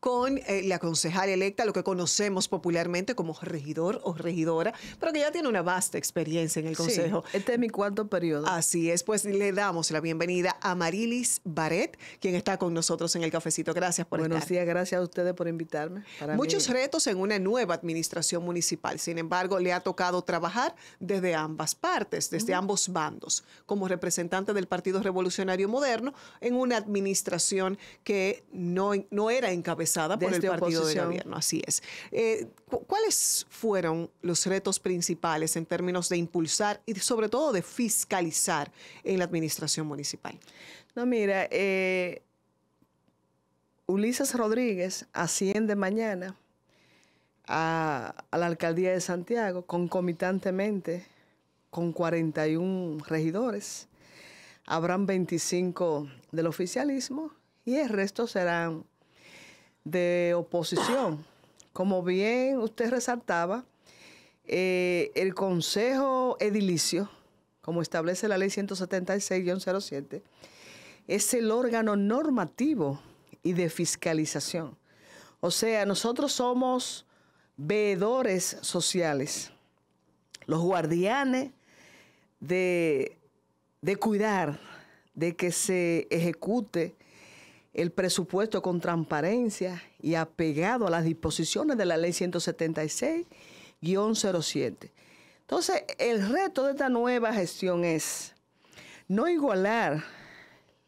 con eh, la concejal electa, lo que conocemos popularmente como regidor o regidora, pero que ya tiene una vasta experiencia en el Consejo. este es mi cuarto periodo. Así es, pues le damos la bienvenida a Marilis Baret, quien está con nosotros en el cafecito. Gracias por Buenos días, gracias a ustedes por invitarme. Muchos retos en una nueva administración municipal, sin embargo, le ha tocado trabajar desde ambas partes, desde ambos bandos, como representante del Partido Revolucionario Moderno en una administración que no, no era encabezada por el partido de gobierno, así es. Eh, ¿Cuáles fueron los retos principales en términos de impulsar y sobre todo de fiscalizar en la administración municipal? No, mira, eh, Ulises Rodríguez asciende mañana a, a la alcaldía de Santiago concomitantemente con 41 regidores habrán 25 del oficialismo y el resto serán de oposición. Como bien usted resaltaba, eh, el Consejo Edilicio, como establece la ley 176-07, es el órgano normativo y de fiscalización. O sea, nosotros somos veedores sociales, los guardianes de, de cuidar de que se ejecute el presupuesto con transparencia y apegado a las disposiciones de la ley 176-07. Entonces, el reto de esta nueva gestión es no igualar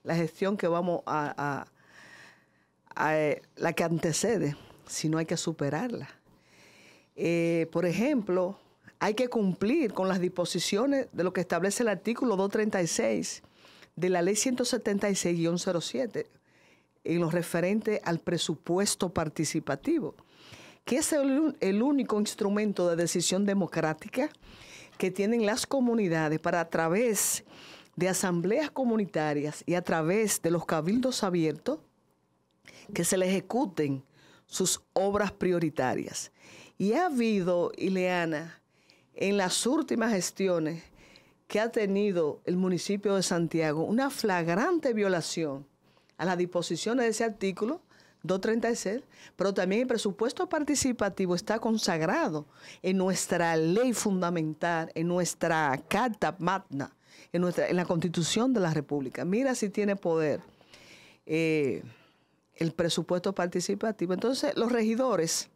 la gestión que vamos a, eh, la que antecede, sino hay que superarla. Eh, por ejemplo, hay que cumplir con las disposiciones de lo que establece el artículo 236 de la ley 176-07 en lo referente al presupuesto participativo, que es el, único instrumento de decisión democrática que tienen las comunidades para a través de asambleas comunitarias y a través de los cabildos abiertos que se le ejecuten sus obras prioritarias. Y ha habido, Ileana, en las últimas gestiones que ha tenido el municipio de Santiago, una flagrante violación a las disposiciones de ese artículo 236, pero también el presupuesto participativo está consagrado en nuestra ley fundamental, en nuestra Carta Magna, en, nuestra, en la Constitución de la República. Mira si tiene poder eh, el presupuesto participativo. Entonces, los regidores,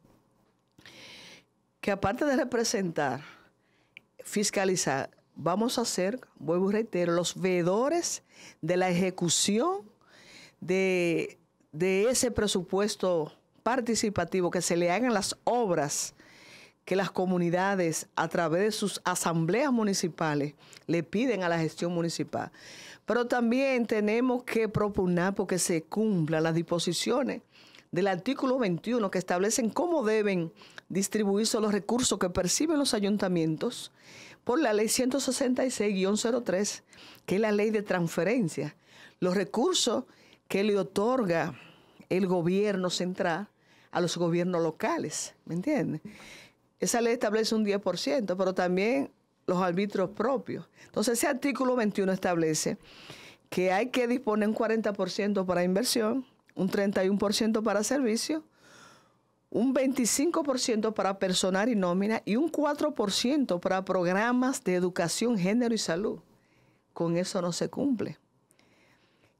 que aparte de representar, fiscalizar, vamos a ser, vuelvo y reitero, los veedores de la ejecución de, ese presupuesto participativo, que se le hagan las obras que las comunidades a través de sus asambleas municipales le piden a la gestión municipal. Pero también tenemos que proponer porque se cumplan las disposiciones del artículo 21 que establecen cómo deben distribuirse los recursos que perciben los ayuntamientos por la ley 166-03, que es la ley de transferencia. Los recursos que le otorga el gobierno central a los gobiernos locales, ¿me entiendes? Esa ley establece un 10%, pero también los árbitros propios. Entonces, ese artículo 21 establece que hay que disponer un 40% para inversión, un 31% para servicio, un 25% para personal y nómina y un 4% para programas de educación, género y salud. Con eso no se cumple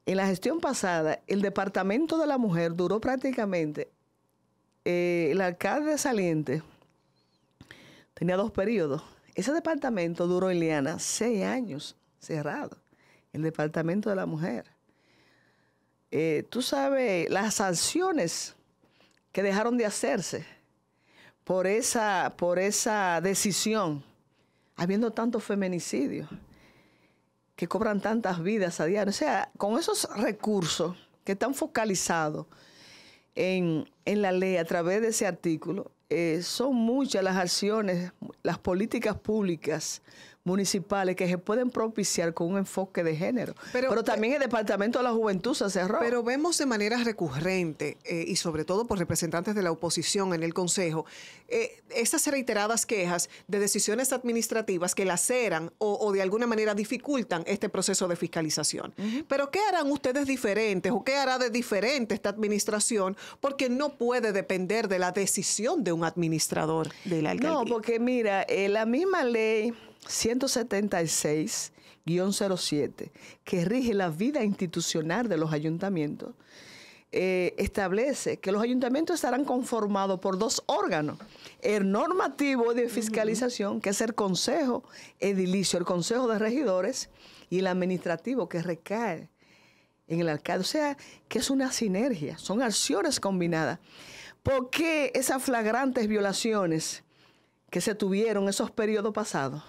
en la gestión pasada, el Departamento de la Mujer duró prácticamente, eh, el alcalde saliente tenía dos periodos. Ese departamento duró, Liliana, seis años cerrado, el Departamento de la Mujer. Eh, tú sabes las sanciones que dejaron de hacerse por esa, por esa decisión, habiendo tantos feminicidios que cobran tantas vidas a diario. O sea, con esos recursos que están focalizados en, la ley a través de ese artículo, eh, son muchas las acciones, las políticas públicas municipales que se pueden propiciar con un enfoque de género. Pero, también el Departamento de la Juventud se cerró. Pero vemos de manera recurrente, eh, y sobre todo por representantes de la oposición en el Consejo, eh, esas reiteradas quejas de decisiones administrativas que laceran o, o de alguna manera dificultan este proceso de fiscalización. Pero ¿qué harán ustedes diferentes o qué hará de diferente esta administración? Porque no puede depender de la decisión de un administrador de la No, porque mira, eh, la misma ley 176-07, que rige la vida institucional de los ayuntamientos, eh, establece que los ayuntamientos estarán conformados por dos órganos, el normativo de fiscalización, que es el Consejo Edilicio, el Consejo de Regidores, y el administrativo, que recae en el alcalde. O sea, que es una sinergia, son acciones combinadas. ¿Por qué esas flagrantes violaciones que se tuvieron esos periodos pasados?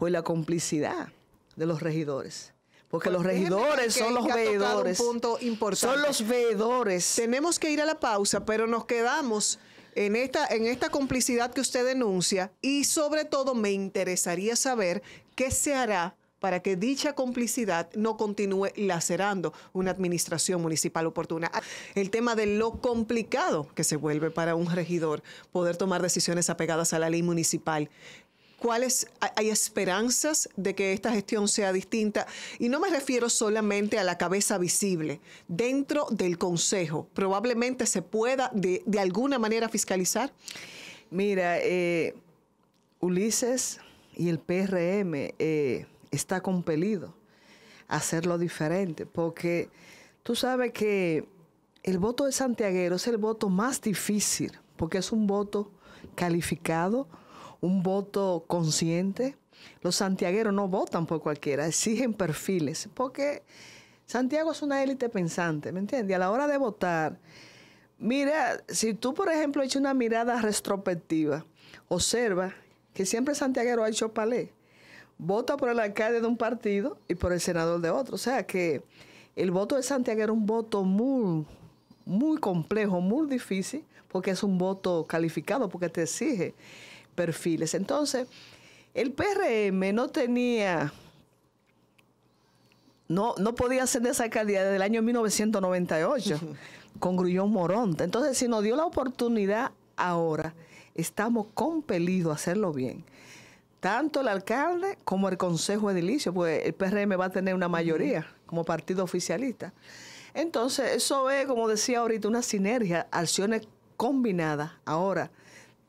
fue la complicidad de los regidores. Porque pues los regidores son los veedores. Son los veedores. Tenemos que ir a la pausa, pero nos quedamos en esta, en esta complicidad que usted denuncia y sobre todo me interesaría saber qué se hará para que dicha complicidad no continúe lacerando una administración municipal oportuna. El tema de lo complicado que se vuelve para un regidor poder tomar decisiones apegadas a la ley municipal cuáles hay esperanzas de que esta gestión sea distinta. Y no me refiero solamente a la cabeza visible. Dentro del Consejo, probablemente se pueda de, alguna manera fiscalizar. Mira, eh, Ulises y el PRM eh, está compelido a hacerlo diferente, porque tú sabes que el voto de Santiaguero es el voto más difícil, porque es un voto calificado un voto consciente. Los santiagueros no votan por cualquiera, exigen perfiles, porque Santiago es una élite pensante, ¿me entiendes? Y a la hora de votar, mira, si tú, por ejemplo, echas una mirada retrospectiva, observa que siempre Santiaguero ha hecho palé. Vota por el alcalde de un partido y por el senador de otro. O sea que el voto de Santiago era un voto muy, muy complejo, muy difícil, porque es un voto calificado, porque te exige perfiles. Entonces, el PRM no tenía, no, no podía ser de esa calidad desde el año 1998 con Grullón Morón. Entonces, si nos dio la oportunidad ahora, estamos compelidos a hacerlo bien. Tanto el alcalde como el Consejo Edilicio, pues el PRM va a tener una mayoría como partido oficialista. Entonces, eso es, como decía ahorita, una sinergia, acciones combinadas. Ahora,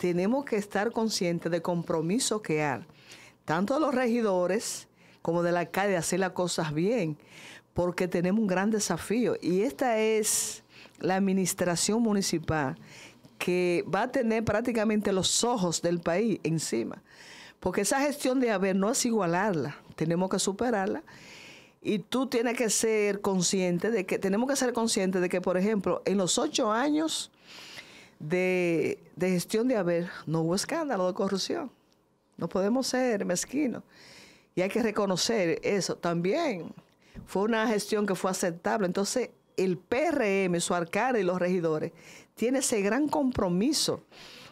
tenemos que estar conscientes del compromiso que hay, tanto de los regidores como de la calle, de hacer las cosas bien, porque tenemos un gran desafío. Y esta es la administración municipal que va a tener prácticamente los ojos del país encima. Porque esa gestión de haber no es igualarla, tenemos que superarla. Y tú tienes que ser consciente de que, tenemos que ser conscientes de que, por ejemplo, en los ocho años de, gestión de haber, no hubo escándalo de corrupción. No podemos ser mezquinos. Y hay que reconocer eso también. Fue una gestión que fue aceptable. Entonces, el PRM, su alcalde y los regidores, tiene ese gran compromiso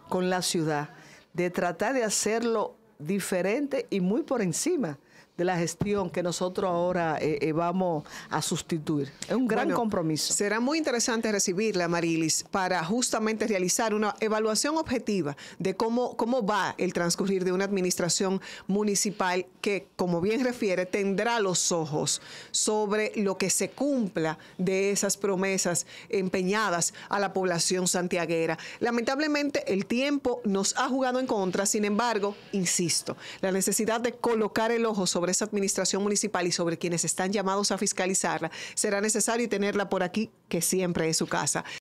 con la ciudad de tratar de hacerlo diferente y muy por encima de la gestión que nosotros ahora eh, eh, vamos a sustituir. Es un gran compromiso. Será muy interesante recibirla, Marilis, para justamente realizar una evaluación objetiva de cómo, cómo va el transcurrir de una administración municipal que, como bien refiere, tendrá los ojos sobre lo que se cumpla de esas promesas empeñadas a la población santiaguera. Lamentablemente, el tiempo nos ha jugado en contra, sin embargo, insisto, la necesidad de colocar el ojo sobre esa administración municipal y sobre quienes están llamados a fiscalizarla, será necesario tenerla por aquí, que siempre es su casa.